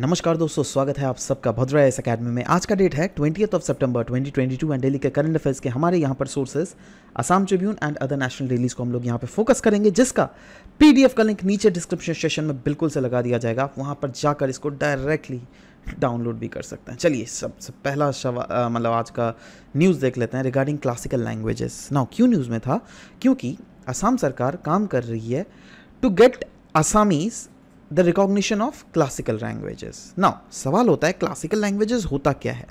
नमस्कार दोस्तों स्वागत है आप सबका भद्रा एस अकेडमी में आज का डेट है ट्वेंटी ऑफ सितंबर 2022 एंड डेली के करंट अफेयर्स के हमारे यहाँ पर sources Assam Tribune and other national dailies को हम लोग यहाँ पे फोकस करेंगे जिसका पीडीएफ का लिंक नीचे डिस्क्रिप्शन सेशन में बिल्कुल से लगा दिया जाएगा आप वहाँ पर जाकर इसको डायरेक्टली डाउनलोड भी कर सकते हैं चलिए सबसे पहला मतलब आज का न्यूज़ देख लेते हैं रिगार्डिंग क्लासिकल लैंग्वेजेस नाउ क्यों न्यूज़ में था क्योंकि असम सरकार काम कर रही है to get Assamese the recognition of classical languages now सवाल होता है क्लासिकल लैंग्वेजेस होता क्या है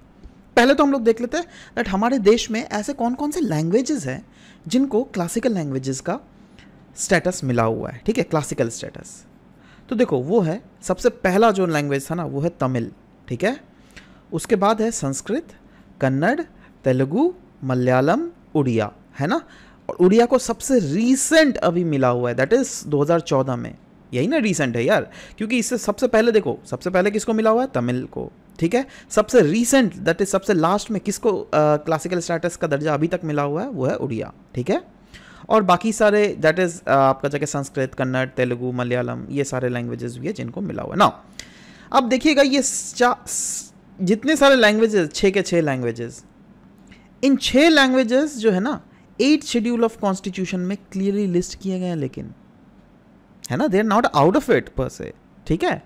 पहले तो हम लोग देख लेते हैं दैट हमारे देश में ऐसे कौन कौन से लैंग्वेजेस हैं जिनको क्लासिकल लैंग्वेजेस का स्टेटस मिला हुआ है ठीक है क्लासिकल स्टेटस तो देखो वो है सबसे पहला जो लैंग्वेज था ना वो है तमिल ठीक है उसके बाद है संस्कृत कन्नड़ तेलुगु मलयालम उड़िया है ना और उड़िया को सबसे रीसेंट अभी मिला हुआ है दैट इज़ 2014 में यही ना रिसेंट है यार क्योंकि इससे सबसे पहले देखो सबसे पहले किसको मिला हुआ है तमिल को ठीक है सबसे रीसेंट दैट इज सबसे लास्ट में किसको क्लासिकल स्टेटस का दर्जा अभी तक मिला हुआ है वो है उड़िया ठीक है और बाकी सारे दैट इज आपका जगह संस्कृत कन्नड़ तेलुगु मलयालम ये सारे लैंग्वेजेस भी है जिनको मिला हुआ ना अब देखिएगा ये जितने सारे लैंग्वेजेस छः के छः लैंग्वेजेस इन छः लैंग्वेजेस जो है ना एट शेड्यूल ऑफ कॉन्स्टिट्यूशन में क्लियरली लिस्ट किए गए हैं लेकिन है ना they are not out of it पर से ठीक है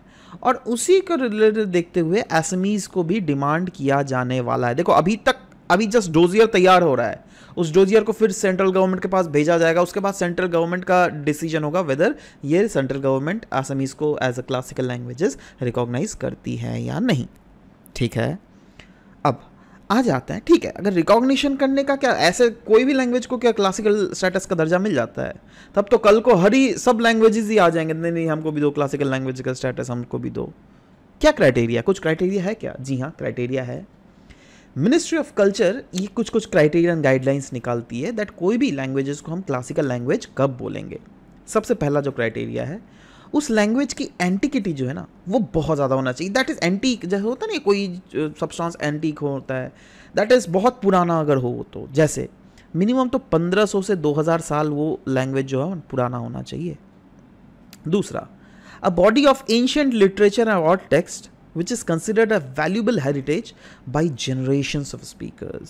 और उसी को रिलेटेड देखते हुए एसमीज को भी डिमांड किया जाने वाला है देखो अभी तक अभी जस्ट डोजियर तैयार हो रहा है उस डोजियर को फिर सेंट्रल गवर्नमेंट के पास भेजा जाएगा उसके बाद सेंट्रल गवर्नमेंट का डिसीजन होगा वेदर ये सेंट्रल गवर्नमेंट आसमीज को as a classical languages recognise करती है या नहीं ठीक है अब आ जाता है ठीक है अगर रिकॉग्निशन करने का क्या ऐसे कोई भी लैंग्वेज को क्या क्लासिकल स्टेटस का दर्जा मिल जाता है तब तो कल को हर ही सब लैंग्वेजेस ही आ जाएंगे नहीं नहीं हमको भी दो क्लासिकल लैंग्वेज का स्टेटस हमको भी दो क्या क्राइटेरिया कुछ क्राइटेरिया है क्या जी हाँ क्राइटेरिया है मिनिस्ट्री ऑफ कल्चर ये कुछ कुछ क्राइटेरिया एंड गाइडलाइंस निकालती है दैट कोई भी लैंग्वेजेस को हम क्लासिकल लैंग्वेज कब बोलेंगे सबसे पहला जो क्राइटेरिया है उस लैंग्वेज की एंटिकिटी जो है ना वो बहुत ज़्यादा होना चाहिए दैट इज़ एंटीक जैसे होता नहीं कोई सब्सटेंस एंटीक होता है दैट इज़ बहुत पुराना अगर हो तो जैसे मिनिमम तो 1500 से 2000 साल वो लैंग्वेज जो है पुराना होना चाहिए दूसरा a body of ancient literature and और text which is considered a valuable heritage by generation of speakers.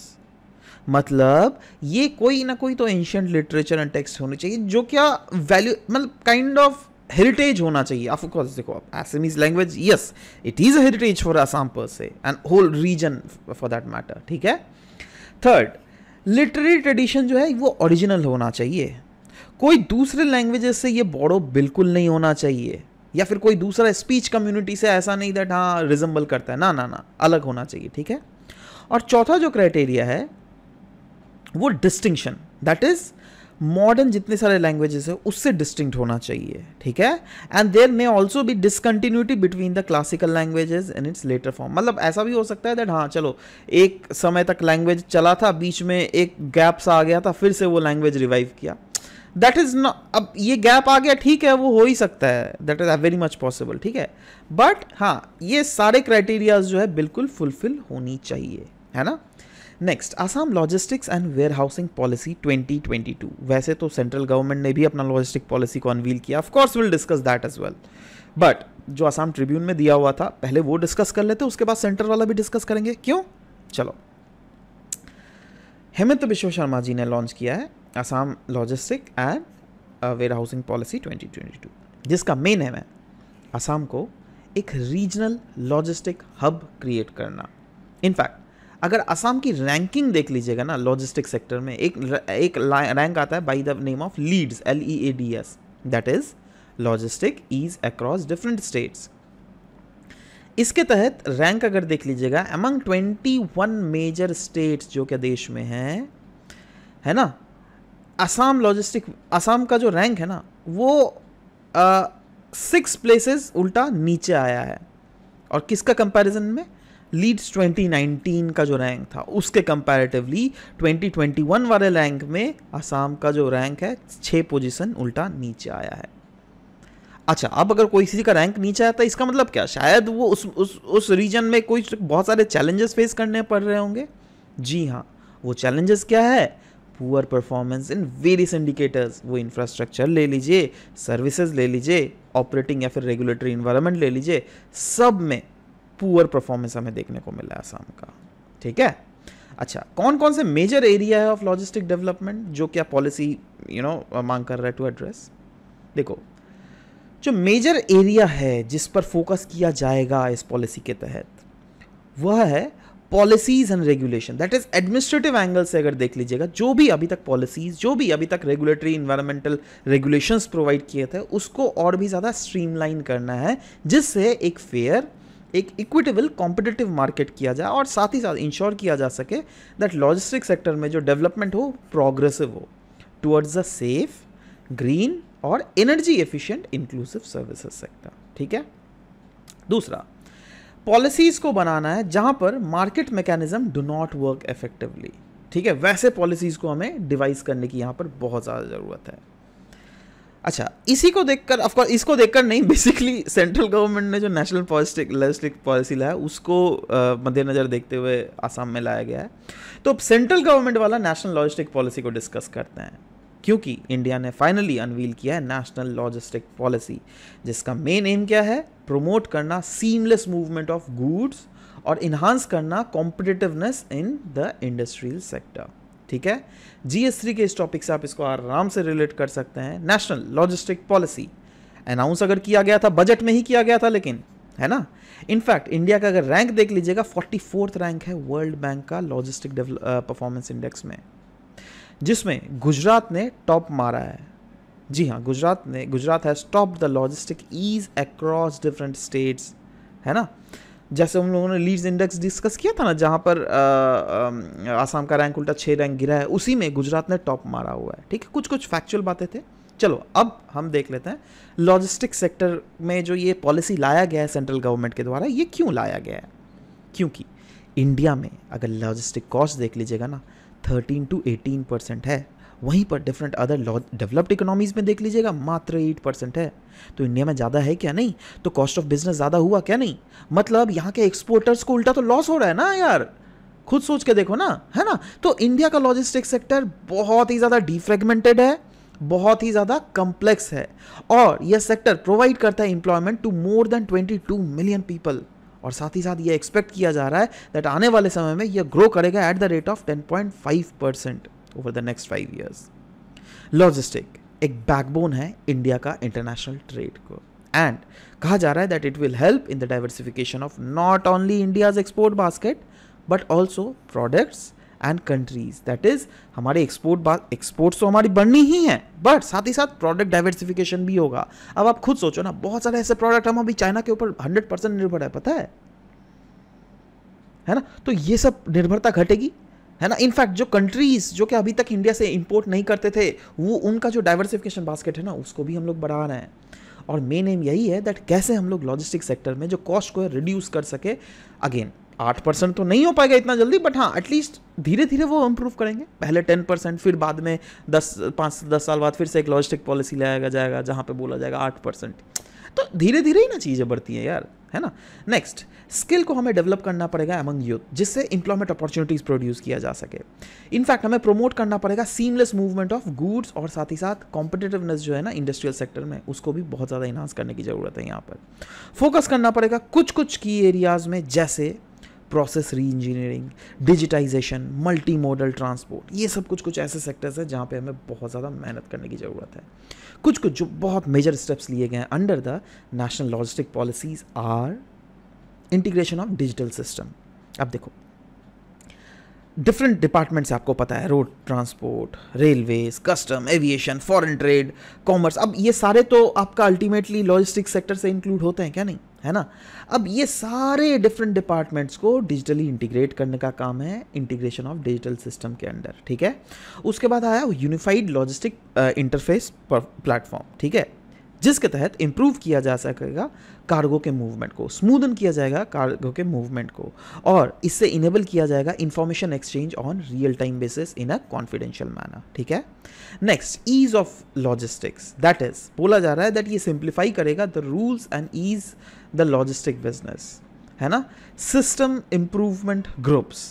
मतलब ये कोई ना कोई तो एंशियंट लिटरेचर एंड टेक्स्ट होने चाहिए जो क्या वैल्यू मतलब काइंड ऑफ हेरिटेज होना चाहिए ऑफ कोर्स देखो आप assamese language yes it is a heritage for assam per se and whole region for that matter ठीक है थर्ड लिटरेरी ट्रेडिशन जो है वो ओरिजिनल होना चाहिए कोई दूसरे लैंग्वेजेस से ये बॉडो बिल्कुल नहीं होना चाहिए या फिर कोई दूसरा स्पीच कम्युनिटी से ऐसा नहीं दैट हाँ रिजम्बल करता है ना ना ना अलग होना चाहिए ठीक है और चौथा जो क्राइटेरिया है वो डिस्टिंक्शन दैट इज मॉडर्न जितने सारे लैंग्वेजेस है उससे डिस्टिंक्ट होना चाहिए ठीक है एंड देर मे ऑल्सो भी discontinuity between the classical languages and its later form मतलब ऐसा भी हो सकता है दैट हाँ चलो एक समय तक लैंग्वेज चला था बीच में एक गैप सा आ गया था फिर से वो लैंग्वेज रिवाइव किया दैट इज़ नॉ अब ये गैप आ गया ठीक है वो हो ही सकता है that is very much possible ठीक है बट हाँ ये सारे क्राइटेरियाज जो है बिल्कुल फुलफिल होनी चाहिए है ना next Assam logistics and warehousing policy 2022 वैसे तो सेंट्रल गवर्नमेंट ने भी अपना लॉजिस्टिक पॉलिसी को अनवील किया of course will discuss that as well but जो आसाम ट्रिब्यून में दिया हुआ था पहले वो डिस्कस कर लेते उसके बाद सेंटर वाला भी डिस्कस करेंगे क्यों चलो हेमंत बिश्व शर्मा जी ने लॉन्च किया है Assam logistic and warehousing policy 2022 जिसका मेन है आसाम को एक रीजनल लॉजिस्टिक हब क्रिएट करना इनफैक्ट अगर असम की रैंकिंग देख लीजिएगा ना लॉजिस्टिक सेक्टर में एक एक रैंक आता है by the name of LEADS L E A D S that is logistic ease across different states इसके तहत रैंक अगर देख लीजिएगा अमंग 21 मेजर स्टेट्स जो क्या देश में हैं है ना असम लॉजिस्टिक असम का जो रैंक है ना वो सिक्स प्लेसेस उल्टा नीचे आया है और किसका कंपैरिजन में लीड्स 2019 का जो रैंक था उसके कंपैरेटिवली 2021 वाले रैंक में आसाम का जो रैंक है छः पोजीशन उल्टा नीचे आया है अच्छा अब अगर कोई किसी का रैंक नीचे आया था इसका मतलब क्या शायद वो उस उस उस रीजन में कोई बहुत सारे चैलेंजेस फेस करने पड़ रहे होंगे जी हाँ वो चैलेंजेस क्या है poor performance in various indicators वो इंफ्रास्ट्रक्चर ले लीजिए सर्विसेज ले लीजिए ऑपरेटिंग या फिर रेगुलेटरी इन्वायरमेंट ले लीजिए सब में पुअर परफॉर्मेंस हमें देखने को मिला है आसाम का ठीक है अच्छा कौन कौन से मेजर एरिया है ऑफ लॉजिस्टिक डेवलपमेंट जो क्या पॉलिसी यू नो मांग कर रहा है टू एड्रेस देखो जो मेजर एरिया है जिस पर फोकस किया जाएगा इस पॉलिसी के तहत वह है policies and regulation that is administrative angle से अगर देख लीजिएगा जो भी अभी तक पॉलिसीज जो भी अभी तक रेगुलेटरी इन्वायरमेंटल रेगुलेशंस प्रोवाइड किए थे उसको और भी ज़्यादा स्ट्रीमलाइन करना है जिससे एक फेयर एक इक्विटेबल कॉम्पिटिटिव मार्केट किया जाए और साथ ही साथ इंश्योर किया जा सके दैट लॉजिस्टिक सेक्टर में जो डेवलपमेंट हो प्रोग्रेसिव हो टूवर्ड्स अ सेफ ग्रीन और energy efficient inclusive services sector ठीक है दूसरा पॉलिसीज़ को बनाना है जहां पर market mechanism do not work effectively ठीक है वैसे पॉलिसीज़ को हमें डिवाइस करने की यहां पर बहुत ज़्यादा ज़रूरत है अच्छा इसी को देखकर ऑफकोर्स इसको देखकर नहीं बेसिकली सेंट्रल गवर्नमेंट ने जो नेशनल पॉलिस्टिक पॉलिसी लाया उसको मद्देनज़र देखते हुए आसाम में लाया गया है तो सेंट्रल गवर्नमेंट वाला नेशनल लॉजिस्टिक पॉलिसी को डिस्कस करते हैं क्योंकि इंडिया ने फाइनली अनवील किया है नेशनल लॉजिस्टिक पॉलिसी जिसका मेन एम क्या है प्रमोट करना सीमलेस मूवमेंट ऑफ गुड्स और इन्हांस करना competitiveness in the industrial sector ठीक है जीएसटी के इस टॉपिक से आप इसको आराम से रिलेट कर सकते हैं नेशनल लॉजिस्टिक पॉलिसी अनाउंस अगर किया गया था बजट में ही किया गया था लेकिन है ना इनफैक्ट इंडिया का अगर रैंक देख लीजिएगा फोर्टी फोर्थ रैंक है वर्ल्ड बैंक का लॉजिस्टिक परफॉर्मेंस इंडेक्स में जिसमें गुजरात ने टॉप मारा है जी हाँ गुजरात ने Gujarat has stop the logistic ease across different states है ना जैसे हम लोगों ने लीड्स इंडेक्स डिस्कस किया था ना जहाँ पर आ, आ, आसाम का रैंक उल्टा छः रैंक गिरा है उसी में गुजरात ने टॉप मारा हुआ है ठीक है कुछ कुछ फैक्चुअल बातें थे चलो अब हम देख लेते हैं लॉजिस्टिक सेक्टर में जो ये पॉलिसी लाया गया है सेंट्रल गवर्नमेंट के द्वारा ये क्यों लाया गया है क्योंकि इंडिया में अगर लॉजिस्टिक कॉस्ट देख लीजिएगा ना थर्टीन टू एटीन परसेंट है वहीं पर डिफरेंट अदर डेवलप्ड इकोनॉमीज़ में देख लीजिएगा मात्र एट परसेंट है तो इंडिया में ज़्यादा है क्या नहीं तो कॉस्ट ऑफ बिजनेस ज़्यादा हुआ क्या नहीं मतलब यहाँ के एक्सपोर्टर्स को उल्टा तो लॉस हो रहा है ना यार खुद सोच के देखो ना है ना तो इंडिया का लॉजिस्टिक सेक्टर बहुत ही ज़्यादा डिफ्रेगमेंटेड है बहुत ही ज़्यादा कम्प्लेक्स है और यह सेक्टर प्रोवाइड करता है employment to more than 22 million people और साथ ही साथ ये एक्सपेक्ट किया जा रहा है दैट आने वाले समय में यह ग्रो करेगा at the rate of 10.5 percent over the next five years logistic एक बैकबोन है इंडिया का इंटरनेशनल ट्रेड को एंड कहा जा रहा है that it will help in the diversification of not only India's export basket but also products and countries that is हमारे export exports तो हमारी बढ़नी ही है बट साथ ही साथ प्रोडक्ट डाइवर्सिफिकेशन भी होगा अब आप खुद सोचो ना बहुत सारे ऐसे प्रोडक्ट हम अभी चाइना के ऊपर हंड्रेड परसेंट निर्भर है पता है है ना तो ये सब निर्भरता घटेगी है ना इनफैक्ट जो कंट्रीज़ जो कि अभी तक इंडिया से इंपोर्ट नहीं करते थे वो उनका जो डाइवर्सिफिकेशन बास्केट है ना उसको भी हम लोग बढ़ा रहे हैं और मेन एम यही है दैट कैसे हम लोग लॉजिस्टिक सेक्टर में जो कॉस्ट को रिड्यूस कर सके अगेन आठ परसेंट तो नहीं हो पाएगा इतना जल्दी बट हाँ एटलीस्ट धीरे धीरे वो इम्प्रूव करेंगे पहले टेन परसेंट फिर बाद में दस पाँच दस साल बाद फिर से एक लॉजिस्टिक पॉलिसी लाया जाएगा जहाँ पे बोला जाएगा आठ परसेंट तो धीरे धीरे ही ना चीज़ें बढ़ती हैं यार है ना नेक्स्ट स्किल को हमें डेवलप करना पड़ेगा एमंग यूथ जिससे इंप्लॉयमेंट अपॉर्चुनिटीज़ प्रोड्यूस किया जा सके इनफैक्ट हमें प्रमोट करना पड़ेगा सीमलेस मूवमेंट ऑफ गुड्स और साथ ही साथ कॉम्पिटेटिवनेस जो है ना इंडस्ट्रियल सेक्टर में उसको भी बहुत ज़्यादा इन्हांस करने की ज़रूरत है यहाँ पर फोकस करना पड़ेगा कुछ कुछ की एरियाज़ में जैसे process re engineering digitisation multi modal transport ये सब कुछ कुछ ऐसे सेक्टर्स हैं जहाँ पे हमें बहुत ज़्यादा मेहनत करने की ज़रूरत है कुछ कुछ जो बहुत मेजर स्टेप्स लिए गए हैं under the national logistic policies are integration of digital system अब देखो डिफरेंट डिपार्टमेंट्स आपको पता है road transport railways custom aviation foreign trade commerce अब ये सारे तो आपका अल्टीमेटली लॉजिस्टिक सेक्टर से इंक्लूड होते हैं क्या नहीं है ना अब ये सारे डिफरेंट डिपार्टमेंट्स को डिजिटली इंटीग्रेट करने का काम है इंटीग्रेशन ऑफ डिजिटल सिस्टम के अंडर ठीक है उसके बाद आया यूनिफाइड लॉजिस्टिक इंटरफेस प्लेटफॉर्म ठीक है जिसके तहत इम्प्रूव किया जा सकेगा कार्गो के मूवमेंट को स्मूदन किया जाएगा कार्गो के मूवमेंट को और इससे इनेबल किया जाएगा information exchange on real time basis in a confidential manner ठीक है next ease of logistics that is बोला जा रहा है दैट ये सिंप्लीफाई करेगा the rules and ease the logistic business है ना सिस्टम इम्प्रूवमेंट ग्रुप्स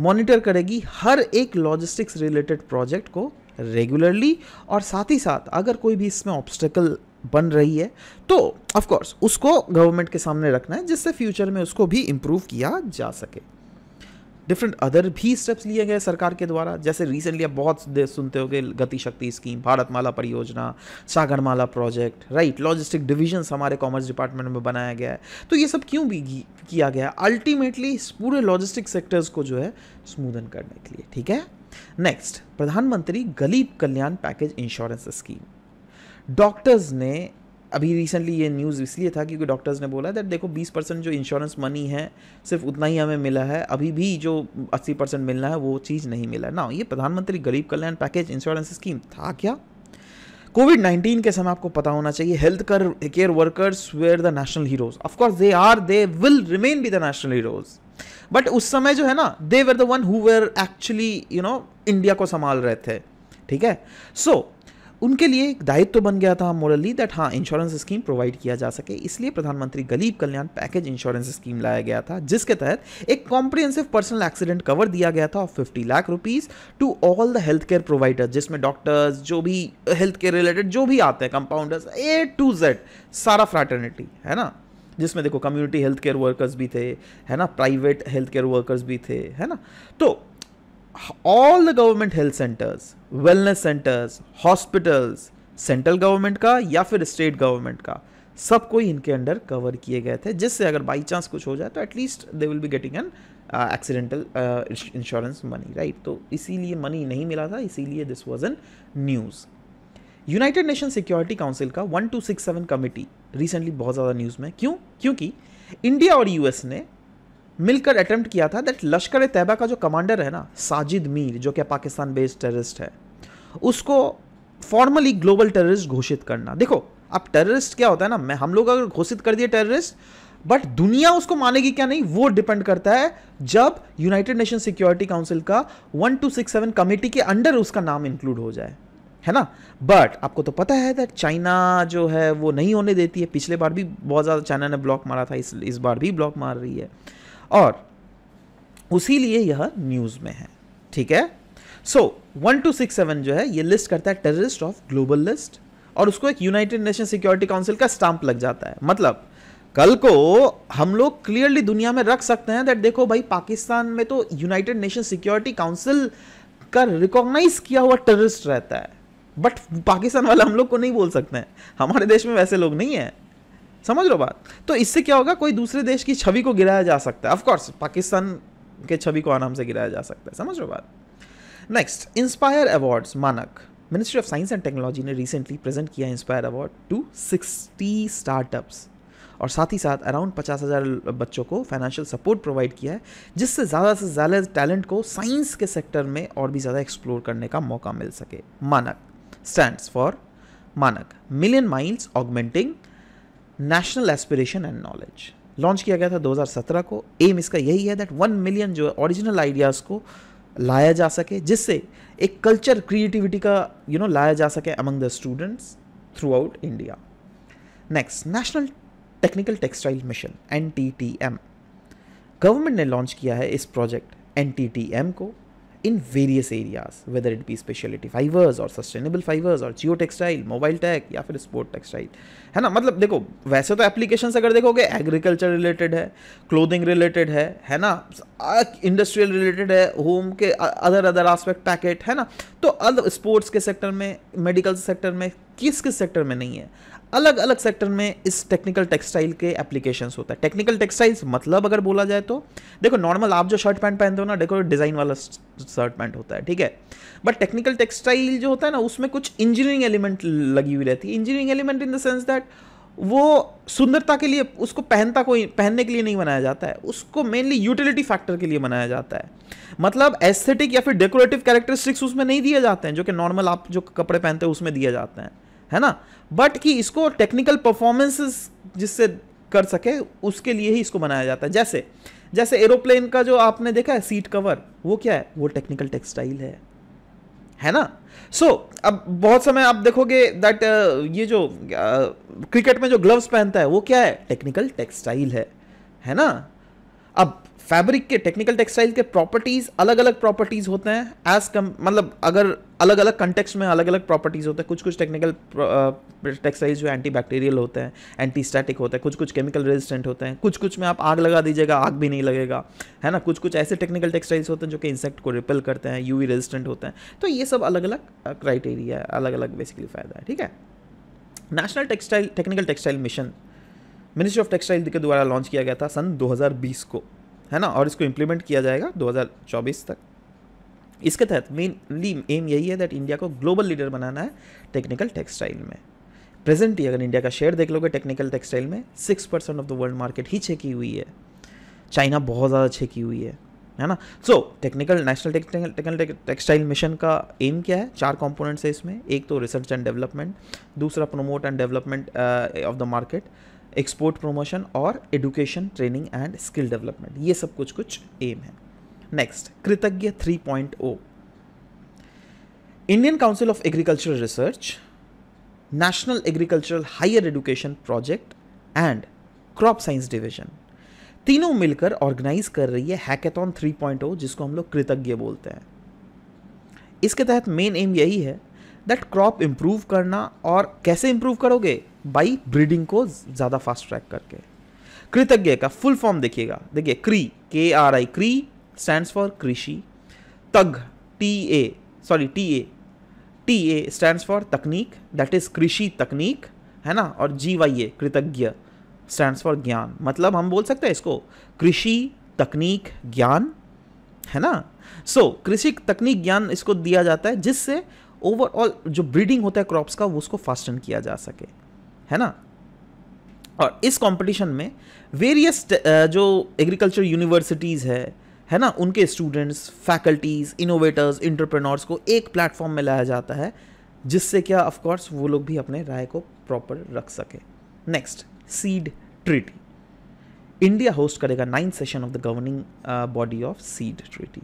मॉनिटर करेगी हर एक लॉजिस्टिक्स रिलेटेड प्रोजेक्ट को रेगुलरली और साथ ही साथ अगर कोई भी इसमें ऑब्स्टिकल बन रही है तो ऑफ कोर्स उसको गवर्नमेंट के सामने रखना है जिससे फ्यूचर में उसको भी इम्प्रूव किया जा सके डिफरेंट अदर भी स्टेप्स लिए गए सरकार के द्वारा जैसे रिसेंटली आप बहुत देश सुनते हो गए गतिशक्ति स्कीम भारतमाला परियोजना Sagarmala project right logistic divisions हमारे कॉमर्स डिपार्टमेंट में बनाया गया है तो ये सब क्यों भी किया गया अल्टीमेटली पूरे लॉजिस्टिक सेक्टर्स को जो है स्मूदन करने के लिए ठीक है next Pradhanmantri Garib Kalyan package insurance scheme doctors ने अभी रिसेंटली ये न्यूज़ इसलिए था क्योंकि डॉक्टर्स ने बोला दैट देखो 20 परसेंट जो इंश्योरेंस मनी है सिर्फ उतना ही हमें मिला है अभी भी जो 80 परसेंट मिलना है वो चीज़ नहीं मिला ना ये प्रधानमंत्री Garib Kalyan package insurance scheme था क्या कोविड 19 के समय आपको पता होना चाहिए हेल्थ कर care workers were the national heroes of course they are they will remain be the national heroes but उस समय जो है ना they were the one who were actually you know India को संभाल रहे थे ठीक है सो so, उनके लिए एक दायित्व तो बन गया था मोरली दैट हाँ इंश्योरेंस स्कीम प्रोवाइड किया जा सके इसलिए प्रधानमंत्री Garib Kalyan package insurance scheme लाया गया था जिसके तहत एक कॉम्प्रिहेंसिव पर्सनल एक्सीडेंट कवर दिया गया था of fifty lakh rupees to all the health care provider जिसमें डॉक्टर्स जो भी हेल्थ केयर रिलेटेड जो भी आते हैं कंपाउंडर्स ए टू जेड सारा फ्रैटर्निटी है ना जिसमें देखो कम्युनिटी हेल्थ केयर वर्कर्स भी थे है ना प्राइवेट हेल्थ केयर वर्कर्स भी थे है ना तो all the government health centres wellness centres hospitals central government का या फिर स्टेट गवर्नमेंट का सब कोई इनके अंडर कवर किए गए थे जिससे अगर बाई चांस कुछ हो जाए तो at least they will be getting an accidental insurance money right तो इसीलिए मनी नहीं मिला था इसीलिए this was an news United Nation Security Council का 1267 कमेटी रिसेंटली बहुत ज़्यादा न्यूज़ में क्यों क्योंकि इंडिया और यूएस ने मिलकर अटेम्प्ट किया था दैट लश्कर तैयबा का जो कमांडर है ना साजिद मीर जो कि पाकिस्तान बेस्ड टेररिस्ट है उसको फॉर्मली ग्लोबल टेररिस्ट घोषित करना देखो अब टेररिस्ट क्या होता है ना मैं हम लोग अगर घोषित कर दिए टेररिस्ट बट दुनिया उसको मानेगी क्या नहीं वो डिपेंड करता है जब यूनाइटेड नेशन सिक्योरिटी काउंसिल का one two six seven committee के अंडर उसका नाम इंक्लूड हो जाए है ना बट आपको तो पता है दैट चाइना जो है वो नहीं होने देती है पिछले बार भी बहुत ज़्यादा चाइना ने ब्लॉक मारा था इस इस बार भी ब्लॉक मार रही है और उसी लिए यह न्यूज़ में है ठीक है so one two six seven जो है यह लिस्ट करता है टेररिस्ट ऑफ ग्लोबल लिस्ट और उसको एक यूनाइटेड नेशन सिक्योरिटी काउंसिल का स्टाम्प लग जाता है मतलब कल को हम लोग क्लियरली दुनिया में रख सकते हैं दैट देखो भाई पाकिस्तान में तो यूनाइटेड नेशन सिक्योरिटी काउंसिल का रिकॉग्नाइज किया हुआ टेररिस्ट रहता है बट पाकिस्तान वाले हम लोग को नहीं बोल सकते हैं हमारे देश में वैसे लोग नहीं है समझ लो बात तो इससे क्या होगा कोई दूसरे देश की छवि को गिराया जा सकता है ऑफकोर्स पाकिस्तान के छवि को आराम से गिराया जा सकता है समझ लो बात next inspire awards MANAK ministry of science and technology ने रिसेंटली प्रेजेंट किया inspire award to sixty startups और साथ ही साथ अराउंड पचास हज़ार बच्चों को फाइनेंशियल सपोर्ट प्रोवाइड किया है जिससे ज़्यादा से ज़्यादा टैलेंट को साइंस के सेक्टर में और भी ज़्यादा एक्सप्लोर करने का मौका मिल सके MANAK stands for MANAK million miles augmenting national aspiration and knowledge launch किया गया था 2017 को एम इसका यही है दैट वन मिलियन जो है ओरिजिनल आइडियाज़ को लाया जा सके जिससे एक कल्चर क्रिएटिविटी का यू you नो know, लाया जा सके among the students throughout India next national technical textile mission एन गवर्नमेंट ने लॉन्च किया है इस प्रोजेक्ट एन को in various areas, whether it be specialty fibers or sustainable fibers or geo textile, mobile tech या फिर sport textile है ना मतलब देखो वैसे तो applications अगर देखोगे agriculture related है clothing related है है ना industrial related है home के other other aspect packet है ना तो स्पोर्ट्स के सेक्टर में मेडिकल सेक्टर में किस किस सेक्टर में नहीं है अलग अलग सेक्टर में इस टेक्निकल टेक्सटाइल के एप्लीकेशंस होता है टेक्निकल टेक्सटाइल्स मतलब अगर बोला जाए तो देखो नॉर्मल आप जो शर्ट पैंट पहनते हो ना देखो डिज़ाइन वाला शर्ट पैंट होता है ठीक है बट टेक्निकल टेक्सटाइल जो होता है ना उसमें कुछ इंजीनियरिंग एलिमेंट लगी हुई रहती है engineering element in the sense that वो सुंदरता के लिए उसको पहनता कोई पहनने के लिए नहीं बनाया जाता है उसको मेनली यूटिलिटी फैक्टर के लिए बनाया जाता है मतलब एस्थेटिक या फिर डेकोरेटिव कैरेक्टरिस्टिक्स उसमें नहीं दिए जाते हैं जो कि नॉर्मल आप जो कपड़े पहनते हैं उसमें दिए जाते हैं है ना बट कि इसको टेक्निकल परफॉर्मेंसेस जिससे कर सके उसके लिए ही इसको बनाया जाता है जैसे जैसे एरोप्लेन का जो आपने देखा है सीट कवर वो क्या है वो टेक्निकल टेक्सटाइल है है ना सो so, अब बहुत समय आप देखोगे दैट uh, ये जो क्रिकेट uh, में जो ग्लव्स पहनता है वो क्या है टेक्निकल टेक्सटाइल है है ना अब फैब्रिक के टेक्निकल टेक्सटाइल के प्रॉपर्टीज अलग अलग प्रॉपर्टीज होते हैं एज कम मतलब अगर अलग अलग कंटेक्स में अलग अलग प्रॉपर्टीज होते हैं कुछ कुछ टेक्निकल टेक्सटाइल्स जो एंटी बैक्टीरियल होते हैं एंटी स्टैटिक होते हैं कुछ कुछ केमिकल रेजिस्टेंट होते हैं कुछ कुछ में आप आग लगा दीजिएगा आग भी नहीं लगेगा है ना कुछ कुछ ऐसे टेक्निकल टेक्सटाइल्स होते हैं जो कि इंसेक्ट को रिपेल करते हैं यू रेजिस्टेंट होते हैं तो ये सब अलग अलग क्राइटेरिया है अलग अलग बेसिकली फ़ायदा है ठीक है national textile technical textile mission ministry of textile के द्वारा लॉन्च किया गया था सन 2020 को है ना और इसको इम्प्लीमेंट किया जाएगा 2024 तक इसके तहत मेनली एम यही है दैट इंडिया को ग्लोबल लीडर बनाना है टेक्निकल टेक्सटाइल में प्रेजेंटली अगर इंडिया का शेयर देख लोगे टेक्निकल टेक्सटाइल में six percent of the world market ही छेकी हुई है चाइना बहुत ज़्यादा छेकी हुई है है ना so technical national technical textile mission का एम क्या है चार कॉम्पोनेंट्स है इसमें एक तो रिसर्च एंड डेवलपमेंट दूसरा promote and development of the market export promotion और education training and skill development ये सब कुछ कुछ एम है next Kritagya 3.0 Indian council of agricultural research national agricultural higher education project and crop science division तीनों मिलकर organise कर रही है हैकेथॉन 3.0 जिसको हम लोग कृतज्ञ बोलते हैं इसके तहत मेन एम यही है दैट क्रॉप इम्प्रूव करना और कैसे इम्प्रूव करोगे बाई ब्रीडिंग को ज़्यादा फास्ट ट्रैक करके कृतज्ञ का फुल फॉर्म देखिएगा देखिए क्री के आर आई क्री स्टैंड्स फॉर कृषि तग T A sorry T A T A stands for taknik that is krishi taknik है ना और जी वाई ए कृतज्ञ स्टैंड फॉर ज्ञान मतलब हम बोल सकते हैं इसको कृषि तकनीक ज्ञान है ना सो so, कृषि तकनीक ज्ञान इसको दिया जाता है जिससे ओवरऑल जो ब्रीडिंग होता है क्रॉप्स का वो उसको फास्टन किया जा सके है ना और इस कंपटीशन में वेरियस uh, जो एग्रीकल्चर यूनिवर्सिटीज़ है है ना उनके स्टूडेंट्स फैकल्टीज़ इनोवेटर्स इंटरप्रेनर्स को एक प्लेटफॉर्म में लाया जाता है जिससे क्या ऑफकोर्स वो लोग भी अपने राय को प्रॉपर रख सके next seed treaty India host करेगा ninth session of the governing body of seed treaty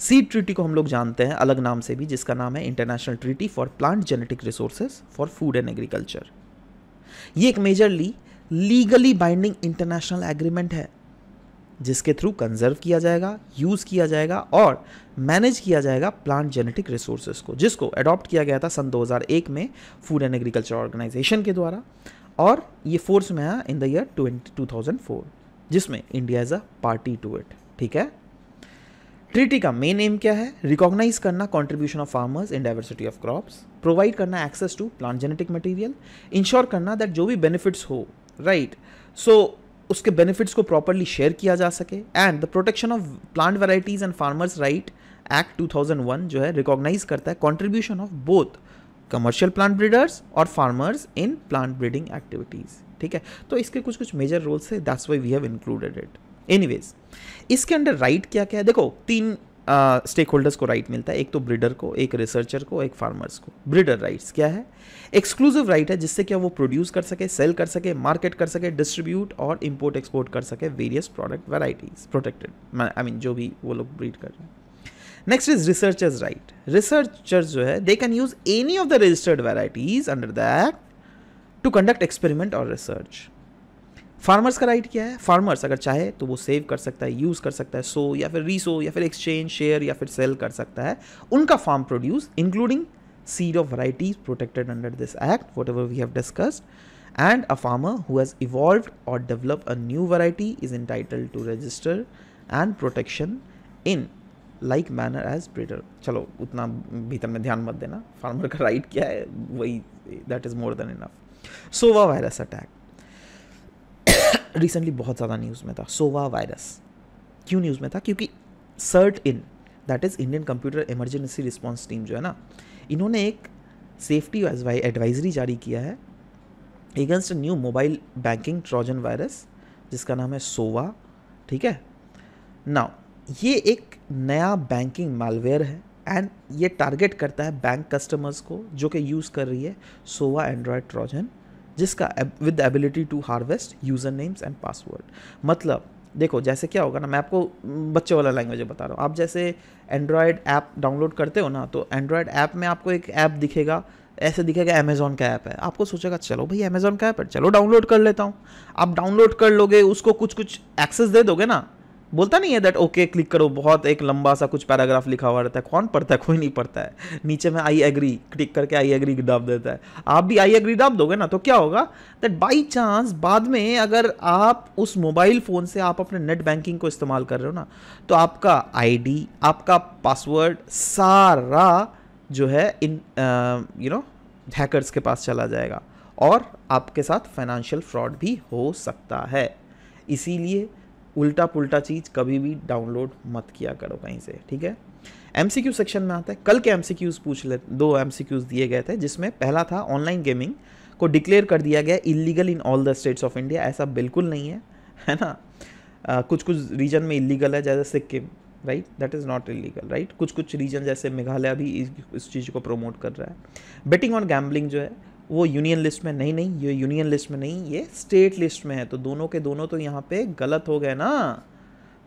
seed treaty को हम लोग जानते हैं अलग नाम से भी जिसका नाम है international treaty for plant genetic resources for food and agriculture ये एक majorly legally binding international agreement है जिसके थ्रू कंजर्व किया जाएगा यूज़ किया जाएगा और मैनेज किया जाएगा प्लांट जेनेटिक रिसोर्सेज को जिसको अडॉप्ट किया गया था सन 2001 में फूड एंड एग्रीकल्चर ऑर्गेनाइजेशन के द्वारा और ये फोर्स में आया in the year twenty two thousand four जिसमें India is a party to it ठीक है ट्रीटी का मेन एम क्या है रिकॉग्नाइज करना contribution of farmers in diversity of crops provide करना access to plant genetic material ensure करना that जो भी बेनिफिट्स हो राइट right? सो so, उसके बेनिफिट्स को प्रॉपरली शेयर किया जा सके and the protection of plant varieties and farmers right act 2001 जो है रिकॉग्नाइज करता है contribution of both commercial plant breeders और farmers in plant breeding activities ठीक है तो इसके कुछ कुछ मेजर रोल्स है that's why we have included it anyways इसके अंडर राइट क्या क्या है देखो तीन स्टेक uh, होल्डर्स को राइट मिलता है एक तो ब्रिडर को एक रिसर्चर को एक फार्मर्स को ब्रिडर राइट्स क्या है एक्सक्लूसिव राइट है जिससे क्या वो प्रोड्यूस कर सके सेल कर सके मार्केट कर सके डिस्ट्रीब्यूट और इंपोर्ट एक्सपोर्ट कर सके various product varieties protected I mean जो भी वो लोग ब्रीड कर रहे हैं next is researchers right researchers जो है they can use any of the registered varieties under the act to conduct experiment और रिसर्च फार्मर्स का राइट क्या है फार्मर्स अगर चाहे तो वो सेव कर सकता है यूज़ कर सकता है सो या फिर रीसो या फिर एक्सचेंज शेयर या फिर सेल कर सकता है उनका farm produce including seed of varieties protected under this act whatever we have discussed and a farmer who has evolve और develop a new variety is in to register and protection in like manner as breeder चलो उतना भीतर में ध्यान मत देना farmer का right क्या है वही that is more than enough SOVA virus attack recently बहुत ज़्यादा न्यूज़ में था सोवा वायरस क्यों न्यूज़ में था क्योंकि CERT in that is Indian computer emergency response team जो है ना इन्होंने एक सेफ्टी एडवाइजरी जारी किया है against new mobile banking trojan virus जिसका नाम है सोवा ठीक है नाउ ये एक नया बैंकिंग मालवेयर है एंड ये टारगेट करता है बैंक कस्टमर्स को जो कि यूज़ कर रही है सोवा एंड्रॉयड ट्रोजन जिसका with the ability to harvest user names and password मतलब देखो जैसे क्या होगा ना मैं आपको बच्चे वाला लैंग्वेज बता रहा हूँ आप जैसे एंड्रॉयड ऐप डाउनलोड करते हो ना तो एंड्रॉयड ऐप में आपको एक ऐप दिखेगा ऐसे दिखेगा अमेजोन का ऐप है आपको सोचेगा चलो भाई अमेजोन का ऐप है चलो डाउनलोड कर लेता हूँ आप डाउनलोड कर लोगे उसको कुछ कुछ एक्सेस दे दोगे ना बोलता नहीं है दैट ओके क्लिक करो बहुत एक लंबा सा कुछ पैराग्राफ लिखा हुआ रहता है कौन पढ़ता है कोई नहीं पढ़ता है नीचे में आई एग्री क्लिक करके आई एग्री दाब देता है आप भी आई एग्री दाब दोगे ना तो क्या होगा दैट बाई चांस बाद में अगर आप उस मोबाइल फ़ोन से आप अपने नेट बैंकिंग को इस्तेमाल कर रहे हो ना तो आपका आई आपका पासवर्ड सारा जो है इन यू नो हैकर्स के पास चला जाएगा और आपके साथ फाइनेंशियल फ्रॉड भी हो सकता है इसीलिए उल्टा पुल्टा चीज़ कभी भी डाउनलोड मत किया करो कहीं से ठीक है एम सेक्शन में आता है कल के एम पूछ ले दो एम दिए गए थे जिसमें पहला था ऑनलाइन गेमिंग को डिक्लेयर कर दिया गया illegal in all the states of India ऐसा बिल्कुल नहीं है है ना आ, कुछ कुछ रीजन में इलीगल है जैसे Sikkim right that is not illegal right कुछ कुछ रीजन जैसे मेघालय भी इस, इस चीज़ को प्रमोट कर रहा है बेटिंग ऑन गैम्बलिंग जो है वो यूनियन लिस्ट में नहीं नहीं ये यूनियन लिस्ट में नहीं ये स्टेट लिस्ट में है तो दोनों के दोनों तो यहाँ पे गलत हो गए ना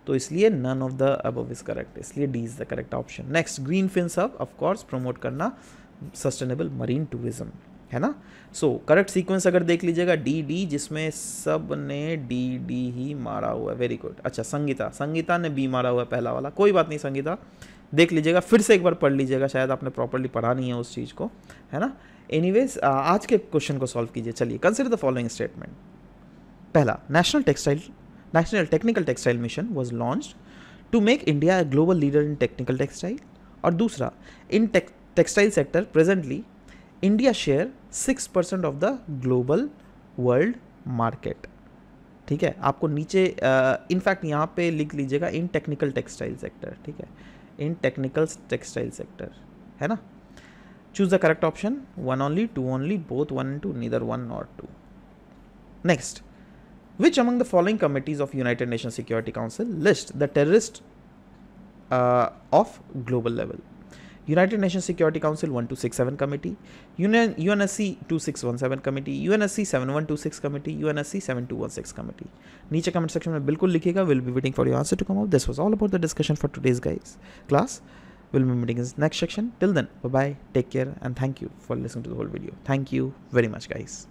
तो इसलिए none of the above is correct इसलिए D is the correct option next green fin सब ऑफकोर्स प्रमोट करना सस्टेनेबल मरीन टूरिज्म है ना सो करेक्ट सीक्वेंस अगर देख लीजिएगा डी डी जिसमें सब ने डी डी ही मारा हुआ है वेरी गुड अच्छा संगीता संगीता ने बी मारा हुआ है पहला वाला कोई बात नहीं संगीता देख लीजिएगा फिर से एक बार पढ़ लीजिएगा शायद आपने प्रॉपरली पढ़ा नहीं है उस चीज़ को है ना एनीवेज uh, आज के क्वेश्चन को सॉल्व कीजिए चलिए कंसिडर द फॉलोइंग स्टेटमेंट पहला national textile national technical textile mission was launch to make India a global leader in technical textile और दूसरा in textile sector presently India share six percent of the global world market ठीक है आपको नीचे in fact uh, यहाँ पे लिख लीजिएगा इन टेक्निकल टेक्सटाइल सेक्टर ठीक है इन टेक्निकल टेक्सटाइल सेक्टर है ना choose the correct option 1 only 2 only both 1 and 2 neither 1 nor 2 next which among the following committees of united nations security council list the terrorist uh, of global level United Nations Security Council 1267 Committee, UNSC 2617 Committee, UNSC 7126 Committee, UNSC 7216 Committee. नीचे comment section में बिल्कुल लिखिएगा We'll be waiting for your answer to come out. This was all about the discussion for today's guys' class. We'll be meeting in this next section. Till then, bye bye, take care, and thank you for listening to the whole video. Thank you very much, guys.